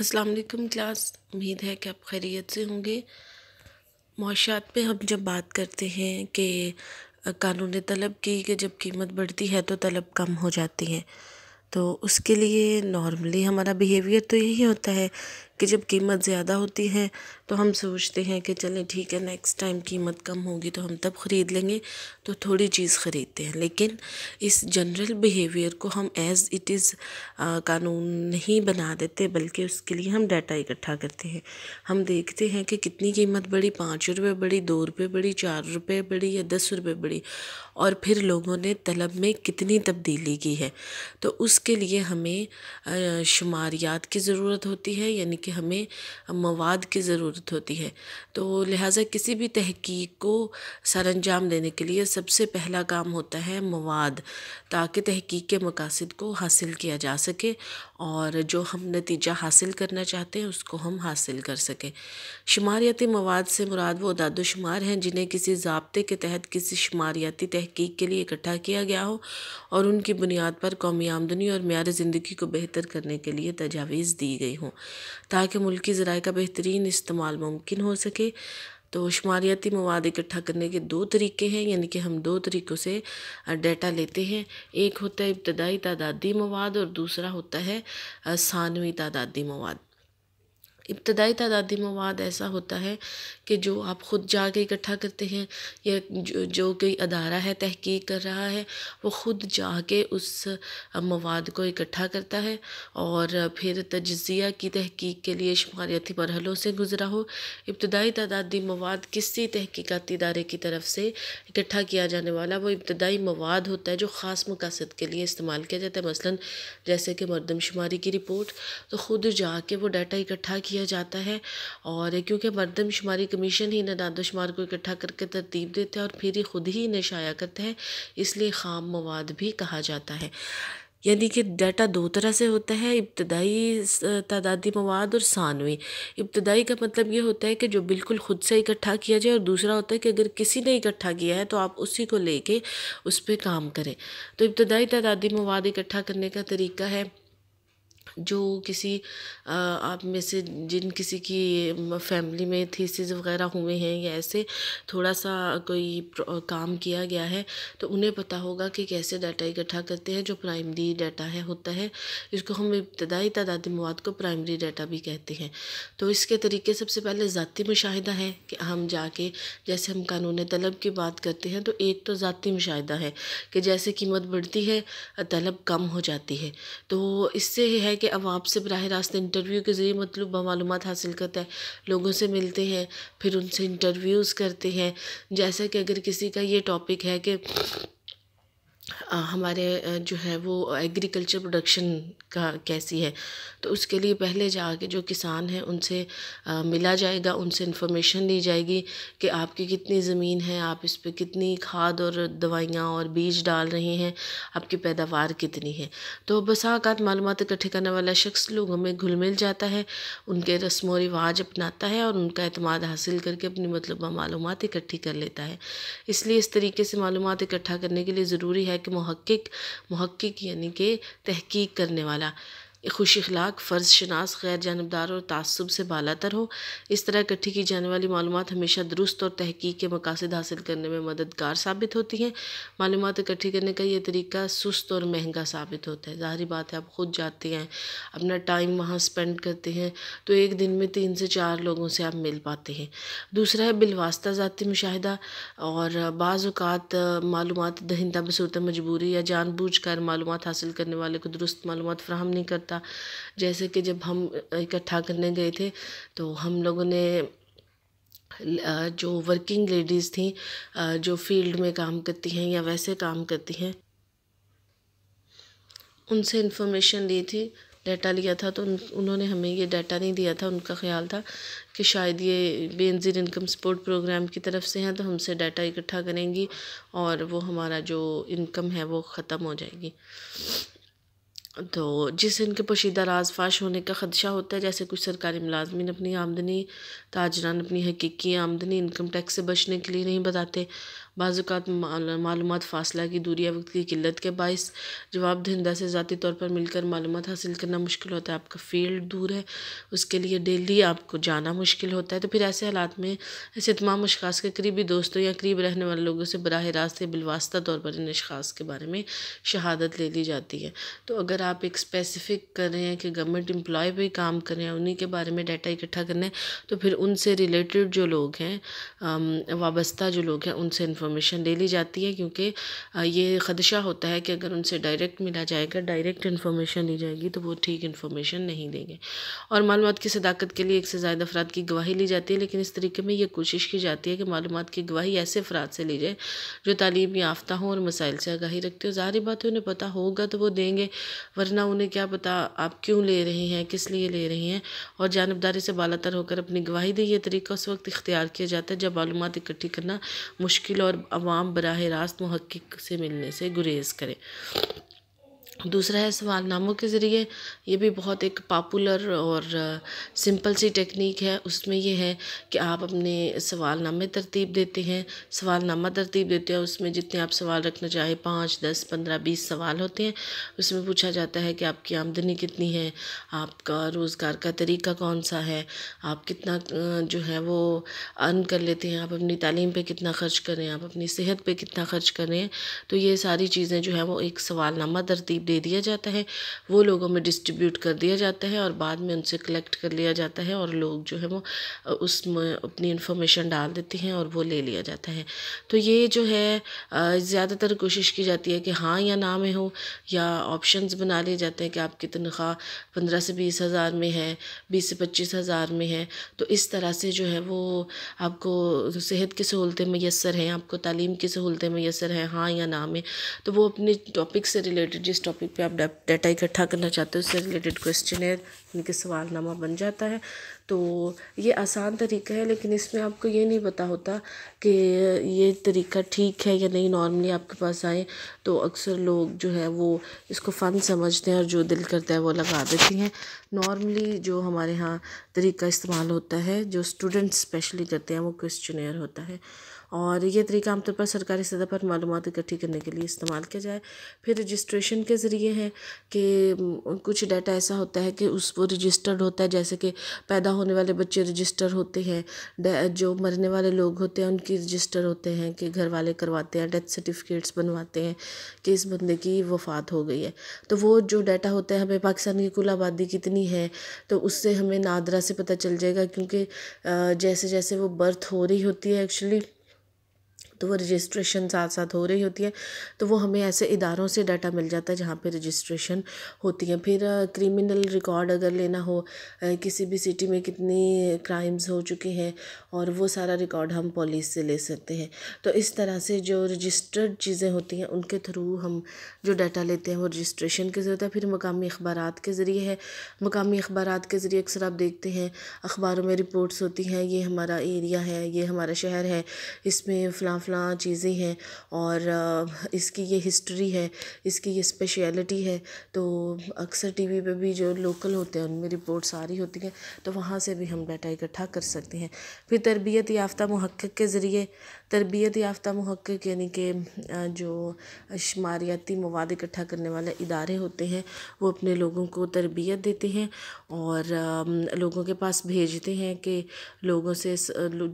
अस्सलाम वालेकुम क्लास उम्मीद है कि आप खैरियत से होंगे मुआशात पे हम जब बात करते हैं कि कानून तलब की कि जब कीमत बढ़ती है तो तलब कम हो जाती है तो उसके लिए नॉर्मली हमारा बिहेवियर तो यही होता है कि जब कीमत ज़्यादा होती है तो हम सोचते हैं कि चलें ठीक है नेक्स्ट टाइम कीमत कम होगी तो हम तब ख़रीद लेंगे तो थोड़ी चीज़ ख़रीदते हैं लेकिन इस जनरल बिहेवियर को हम एज़ इट इज़ कानून नहीं बना देते बल्कि उसके लिए हम डाटा इकट्ठा करते हैं हम देखते हैं कि कितनी कीमत बढ़ी पाँच रुपये बढ़ी दो रुपये बढ़ी चार रुपये बढ़ी या दस रुपये बढ़ी और फिर लोगों ने तलब में कितनी तब्दीली की है तो उसके लिए हमें शुमारियात की ज़रूरत होती है यानी कि हमें मवाद की ज़रूरत होती है तो लिहाजा किसी भी तहकीक को सर अंजाम देने के लिए सबसे पहला काम होता है मवाद ताकि तहकीक के मकासद को हासिल किया जा सके और जो हम नतीजा हासिल करना चाहते हैं उसको हम हासिल कर सकें शुमारियाती मवाद से मुराद वो दादोशुमार हैं जिन्हें किसी जबते के तहत किसी शुमारियाती तहकीक के लिए इकट्ठा किया गया हो और उनकी बुनियाद पर कौमी आमदनी और मैार ज़िंदगी को बेहतर करने के लिए तजावीज़ दी गई हों ताकि मुल्की ज़राए का बेहतरीन इस्तेमाल मुमकिन हो सके तो शुमारियाती मवाद इकट्ठा करने के दो तरीके हैं यानी कि हम दो तरीक़ों से डेटा लेते हैं एक होता है इब्तदाई तादादी मवाद और दूसरा होता है सानवी तादादी मवाद इब्तदाई तादादी मवाद ऐसा होता है कि जो आप ख़ुद जा के इकट्ठा करते हैं या जो जो कोई अदारा है तहक़ीक कर रहा है वो ख़ुद जा के उस मवाद को इकट्ठा करता है और फिर तजिया की तहक़ीक के लिए शुमारियाती मरहलों से गुज़रा हो इब्तदाई तादादी मवाद किसी तहकीकती इदारे की तरफ से इकट्ठा किया जाने वाला वो इब्तदाई मवाद होता है जो ख़ास मकासद के लिए इस्तेमाल किया जाता है मसला जैसे कि मरदमशुमारी की रिपोर्ट तो ख़ुद जा के वो डाटा इकट्ठा किया किया जाता है और क्योंकि मरदमशुमारी कमीशन ही नदादोशुमार को इकट्ठा करके तरतीब देते हैं और फिर ही ख़ुद ही इन्हें शाया करते हैं इसलिए ख़ाम मवाद भी कहा जाता है यानी कि डाटा दो तरह से होता है इब्तदाई तादादी मवाद और सानवी इब्तदाई का मतलब ये होता है कि जो बिल्कुल ख़ुद से इकट्ठा किया जाए और दूसरा होता है कि अगर किसी ने इकट्ठा किया है तो आप उसी को लेके उस पर काम करें तो इब्तदाई तादादी मवाद इकट्ठा करने का तरीका है जो किसी आप में से जिन किसी की फैमिली में थीसिस वगैरह हुए हैं या ऐसे थोड़ा सा कोई काम किया गया है तो उन्हें पता होगा कि कैसे डाटा इकट्ठा करते हैं जो प्राइमरी डाटा है होता है इसको हम इब्तदाई तादाद मवाद को प्राइमरी डाटा भी कहते हैं तो इसके तरीके सबसे पहले ज़ाती मुशाहिदा है कि हम जाके जैसे हम कानून तलब की बात करते हैं तो एक तो ज़ाती मुशाह है कि जैसे कीमत बढ़ती है तलब कम हो जाती है तो इससे है कि अवाम से बरह रास्त इंटरव्यू के ज़रिए मतलब मालूम हासिल करता है लोगों से मिलते हैं फिर उनसे इंटरव्यूज़ करते हैं जैसा कि अगर किसी का ये टॉपिक है कि हमारे जो है वो एग्रीकल्चर प्रोडक्शन का कैसी है तो उसके लिए पहले जाके जो किसान हैं उनसे मिला जाएगा उनसे इन्फॉर्मेशन ली जाएगी कि आपकी कितनी ज़मीन है आप इस पर कितनी खाद और दवाइयाँ और बीज डाल रहे हैं आपकी पैदावार कितनी है तो बसाकात मालूम इकट्ठे करने वाला शख्स लोगों में घुल मिल जाता है उनके रस्म व रिवाज अपनाता है और उनका अतमाद हासिल करके अपनी मतलब मालूम इकट्ठी कर लेता है इसलिए इस तरीके से मालूम इकट्ठा करने के लिए ज़रूरी है है कि महक्क महक्क यानी कि तहक़ीक़ करने वाला खुश अखलाक फ़र्ज शनास गैर जानबदार और तसब से बाला तर हो इस तरह इकट्ठी की जाने वाली मालूम हमेशा दुरुस्त और तहकीक के मकासद हासिल करने में मददगार साबित होती हैं मालूम इकट्ठी करने का यह तरीका सुस्त और महंगा साबित होता है ज़ाहरी बात है आप खुद जाते हैं अपना टाइम वहाँ स्पेंड करते हैं तो एक दिन में तीन से चार लोगों से आप मिल पाते हैं दूसरा है बिलवास्ता ज़ाती मुशाह और बाज़ात मालूम दहिंदा बसूरत मजबूरी या जानबूझ कर मालूम हासिल करने वाले को दुरुस्त मालूम फ्राहम नहीं करता था जैसे कि जब हम इकट्ठा करने गए थे तो हम लोगों ने जो वर्किंग लेडीज़ थी जो फील्ड में काम करती हैं या वैसे काम करती हैं उनसे इन्फॉर्मेशन ली थी डाटा लिया था तो उन, उन्होंने हमें ये डाटा नहीं दिया था उनका ख्याल था कि शायद ये बेनजीर इनकम सपोर्ट प्रोग्राम की तरफ से हैं तो हमसे डाटा इकट्ठा करेंगी और वो हमारा जो इनकम है वो ख़त्म हो जाएगी तो जिससे इनके पोशीदा राज फाश होने का खदशा होता है जैसे कुछ सरकारी मुलाजमन अपनी आमदनी ताजरान अपनी हकीकी आमदनी इनकम टैक्स से बचने के लिए नहीं बताते बाज़ात मालूम फ़ासला की दूरी या वक्त की किल्लत के बायस जवाब दहिंदा से ज़ाती तौर पर मिलकर मालूम हासिल करना मुश्किल होता है आपका फील्ड दूर है उसके लिए डेली आपको जाना मुश्किल होता है तो फिर ऐसे हालात में ऐसे तमाम अशास के करीबी दोस्तों या करीब रहने वाले लोगों से बरह रास्त बिलवास्ता तौर पर इन अशास के बारे में शहादत ले ली जाती है तो अगर आप एक स्पेसिफिक कर रहे हैं कि गवर्नमेंट एम्प्लॉय भी काम कर रहे हैं उन्हीं के बारे में डाटा इकट्ठा करना है तो फिर उनसे रिलेटेड जो लोग हैं वाबस्ता जो लोग हैं उनसे इन्फॉर्मेशन ले ली जाती है क्योंकि ये खदशा होता है कि अगर उनसे डायरेक्ट मिला जाएगा डायरेक्ट इन्फॉर्मेशन ली जाएगी तो वो ठीक इन्फॉर्मेशन नहीं देंगे और मालूम की सदाकत के लिए एक से ज़्यादा अफराद की गवाही ली जाती है लेकिन इस तरीके में ये कोशिश की जाती है कि मालूम की गवाही ऐसे अफराद से ली जाए जो तालीम याफ्ता हों और मसाइल से आगाही रखते हो ज़ाहिर बात है उन्हें पता होगा तो वो देंगे वरना उन्हें क्या पता आप क्यों ले रहे हैं किस लिए ले रहे हैं और जानबदारी से तर होकर अपनी गवाही दी ये तरीका उस वक्त इख्तियार किया जाता है जब मालूम इकट्ठी करना मुश्किल और और आवाम बरह रास्त महक्क से मिलने से गुरेज़ करें दूसरा है सवालनामों के ज़रिए ये भी बहुत एक पॉपुलर और सिंपल सी टेक्निक है उसमें ये है कि आप अपने सवालनामे तरतीब देते हैं सवालनामा तरतीब देते हैं उसमें जितने आप सवाल रखना चाहें पाँच दस पंद्रह बीस सवाल होते हैं उसमें पूछा जाता है कि आपकी आमदनी कितनी है आपका रोज़गार का तरीका कौन सा है आप कितना जो है वो अर्न कर लेते हैं आप अपनी तालीम पर कितना खर्च करें आप अपनी सेहत पर कितना खर्च करें तो ये सारी चीज़ें जो है वो एक सवालनामा तरतीब दे दिया जाता है वो लोगों में डिस्ट्रीब्यूट कर दिया जाता है और बाद में उनसे कलेक्ट कर लिया जाता है और लोग जो है वो उसमें अपनी इन्फॉर्मेशन डाल देते हैं और वो ले लिया जाता है तो ये जो है ज़्यादातर कोशिश की जाती है कि हाँ या ना में हो या ऑप्शन बना लिए जाते हैं कि आपकी तनख्वाह पंद्रह से बीस हज़ार में है बीस से पच्चीस हज़ार में है तो इस तरह से जो है वो आपको सेहत की सहूलतें मैसर हैं आपको तालीम की सहूलतें मैसर हैं हाँ या ना में तो वो अपने टॉपिक से रिलेटेड जिस टॉपिक टॉपिक पे आप डाटा इकट्ठा करना चाहते हो उससे रिलेटेड क्वेश्चन है इनके सवालनामा बन जाता है तो ये आसान तरीका है लेकिन इसमें आपको ये नहीं पता होता कि ये तरीका ठीक है या नहीं नॉर्मली आपके पास आए तो अक्सर लोग जो है वो इसको फ़न समझते हैं और जो दिल करता है वो लगा देती हैं नॉर्मली जो हमारे यहाँ तरीका इस्तेमाल होता है जो स्टूडेंट स्पेशली करते हैं वो क्वेश्चनर होता है और ये तरीका आमतौर पर सरकारी सतह पर मालूम इकट्ठी करने के लिए इस्तेमाल किया जाए फिर रजिस्ट्रेशन के ज़रिए है कि कुछ डाटा ऐसा होता है कि उस वो रजिस्टर्ड होता है जैसे कि पैदा होने वाले बच्चे रजिस्टर होते हैं जो मरने वाले लोग होते हैं उनकी रजिस्टर होते हैं कि घर वाले करवाते हैं डेथ सर्टिफिकेट्स बनवाते हैं कि इस बंदे की वफ़ात हो गई है तो वो जो डाटा होता है हमें पाकिस्तान की कुल आबादी कितनी है तो उससे हमें नादरा से पता चल जाएगा क्योंकि जैसे जैसे वो बर्थ हो रही होती है एक्चुअली तो वो रजिस्ट्रेशन साथ साथ हो रही होती है तो वो हमें ऐसे इदारों से डाटा मिल जाता है जहाँ पे रजिस्ट्रेशन होती है फिर क्रिमिनल रिकॉर्ड अगर लेना हो किसी भी सिटी में कितनी क्राइम्स हो चुके हैं और वो सारा रिकॉर्ड हम पुलिस से ले सकते हैं तो इस तरह से जो रजिस्टर्ड चीज़ें होती हैं उनके थ्रू हम जो डाटा लेते हैं वो रजिस्ट्रेशन के ज़रिए होता है फिर मकामी अखबार के ज़रिए है मकामी अखबार के ज़रिए अक्सर आप देखते हैं अखबारों में रिपोर्ट्स होती हैं ये हमारा एरिया है ये हमारा शहर है इसमें फ़लाँ फ़लाँ चीज़ें हैं और इसकी ये हिस्ट्री है इसकी ये स्पेशलिटी है तो अक्सर टी वी पे भी जो लोकल होते हैं उनमें रिपोर्ट्स आ रही होती हैं तो वहाँ से भी हम डाटा इकट्ठा कर सकते हैं फिर तरबियत याफ़्ता महक़ के ज़रिए तरबियत याफ़्ता महक़ यानी कि जो शुमारियाती मवाद इकट्ठा करने वाले इदारे होते हैं वो अपने लोगों को तरबियत देते हैं और लोगों के पास भेजते हैं कि लोगों से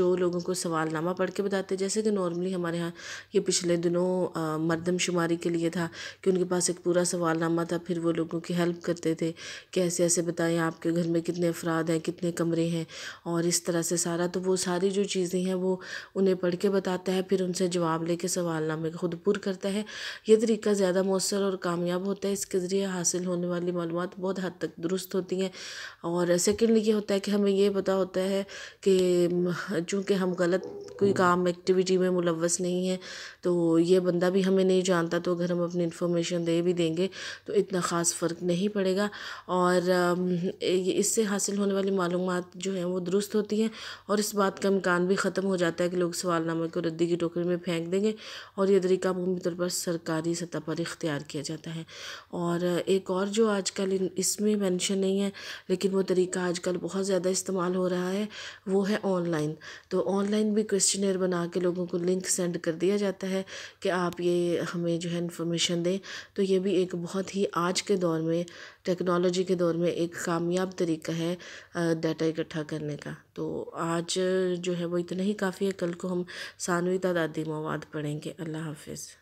जो लोगों को सवालनामा पढ़ के बताते हैं जैसे कि नॉर्मल असम्बली हमारे यहाँ ये पिछले दिनों मरदमशुमारी के लिए था कि उनके पास एक पूरा सवालनामा था फिर वो लोगों की हेल्प करते थे कि ऐसे ऐसे बताएं आपके घर में कितने अफराद हैं कितने कमरे हैं और इस तरह से सारा तो वो सारी जो चीज़ें हैं वो उन्हें पढ़ के बताता है फिर उनसे जवाब लेके सवालनामे खुद पुर करता है ये तरीका ज़्यादा मौसर और कामयाब होता है इसके ज़रिए हासिल होने वाली मालूम बहुत हद तक दुरुस्त होती हैं और सेकेंडली ये होता है कि हमें ये पता होता है कि चूँकि हम गलत कोई काम एक्टिविटी में मुला लव्स नहीं है तो ये बंदा भी हमें नहीं जानता तो अगर हम अपनी इन्फॉर्मेशन दे भी देंगे तो इतना ख़ास फ़र्क नहीं पड़ेगा और इससे हासिल होने वाली मालूम जो हैं वो दुरुस्त होती हैं और इस बात का इम्कान भी ख़त्म हो जाता है कि लोग सवालनामे को रद्दी की टोकरी में फेंक देंगे और यह तरीका मुमकिन तौर पर सरकारी सतह पर इख्तियार किया जाता है और एक और जो आजकल इसमें मैंशन नहीं है लेकिन वो तरीका आजकल बहुत ज़्यादा इस्तेमाल हो रहा है वो है ऑनलाइन तो ऑनलाइन भी क्वेश्चनर बना के लोगों को लिंक सेंड कर दिया जाता है कि आप ये हमें जो है इन्फॉर्मेशन दें तो ये भी एक बहुत ही आज के दौर में टेक्नोलॉजी के दौर में एक कामयाब तरीका है डाटा इकट्ठा करने का तो आज जो है वो इतना ही काफ़ी है कल को हम सानवी तादादी मवाद पढ़ेंगे अल्लाह हाफिज़